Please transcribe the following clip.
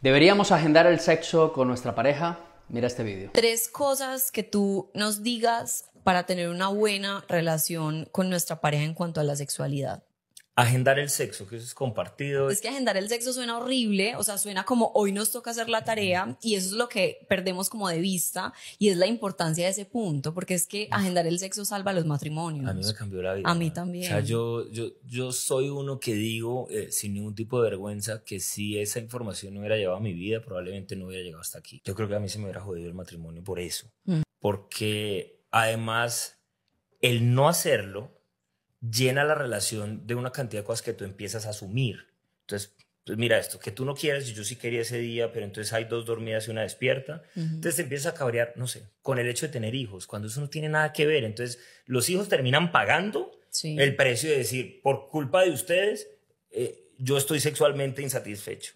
¿Deberíamos agendar el sexo con nuestra pareja? Mira este vídeo. Tres cosas que tú nos digas para tener una buena relación con nuestra pareja en cuanto a la sexualidad. Agendar el sexo, que eso es compartido. Es que agendar el sexo suena horrible, o sea, suena como hoy nos toca hacer la tarea y eso es lo que perdemos como de vista y es la importancia de ese punto, porque es que agendar el sexo salva los matrimonios. A mí me cambió la vida. A mí también. O sea, yo, yo, soy uno que digo eh, sin ningún tipo de vergüenza que si esa información no hubiera llevado a mi vida, probablemente no hubiera llegado hasta aquí. Yo creo que a mí se me hubiera jodido el matrimonio por eso, mm. porque además el no hacerlo llena la relación de una cantidad de cosas que tú empiezas a asumir. Entonces, pues mira esto, que tú no quieres, yo sí quería ese día, pero entonces hay dos dormidas y una despierta. Entonces te empiezas a cabrear, no sé, con el hecho de tener hijos, cuando eso no tiene nada que ver. Entonces los hijos terminan pagando el precio de decir, por culpa de ustedes, eh, yo estoy sexualmente insatisfecho.